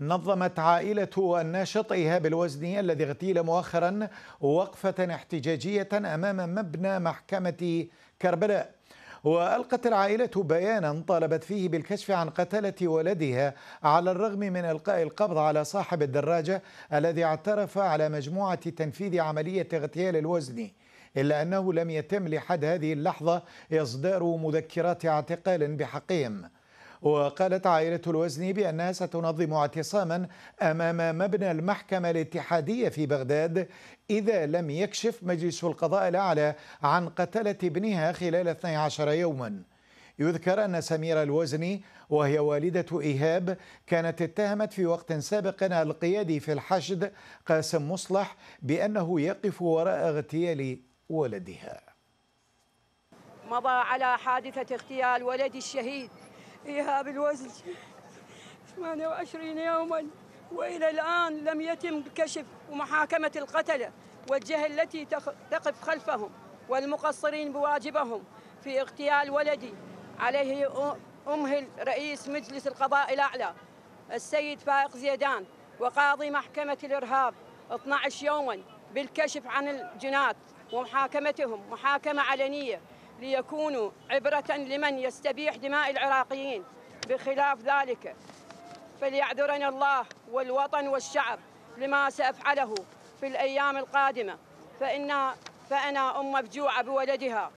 نظمت عائلة الناشط إيهاب الوزني الذي اغتيل مؤخرا وقفة احتجاجية أمام مبنى محكمة كربلاء وألقت العائلة بيانا طالبت فيه بالكشف عن قتلة ولدها على الرغم من إلقاء القبض على صاحب الدراجة الذي اعترف على مجموعة تنفيذ عملية اغتيال الوزني إلا أنه لم يتم لحد هذه اللحظة إصدار مذكرات اعتقال بحقهم وقالت عائلة الوزني بأنها ستنظم اعتصاما أمام مبنى المحكمة الاتحادية في بغداد إذا لم يكشف مجلس القضاء الأعلى عن قتلة ابنها خلال 12 يوماً يذكر أن سميرة الوزني وهي والدة إيهاب كانت اتهمت في وقت سابق القيادي في الحشد قاسم مصلح بأنه يقف وراء اغتيال ولدها مضى على حادثة اغتيال ولدي الشهيد فيها بالوزن 28 يوما وإلى الآن لم يتم كشف ومحاكمة القتلة والجهة التي تقف خلفهم والمقصرين بواجبهم في اغتيال ولدي عليه أمهل رئيس مجلس القضاء الأعلى السيد فائق زيدان وقاضي محكمة الإرهاب 12 يوما بالكشف عن الجنات ومحاكمتهم محاكمة علنية ليكونوا عبرة لمن يستبيح دماء العراقيين بخلاف ذلك فليعذرنا الله والوطن والشعب لما سأفعله في الأيام القادمة فإن فأنا أم مفجوعة بولدها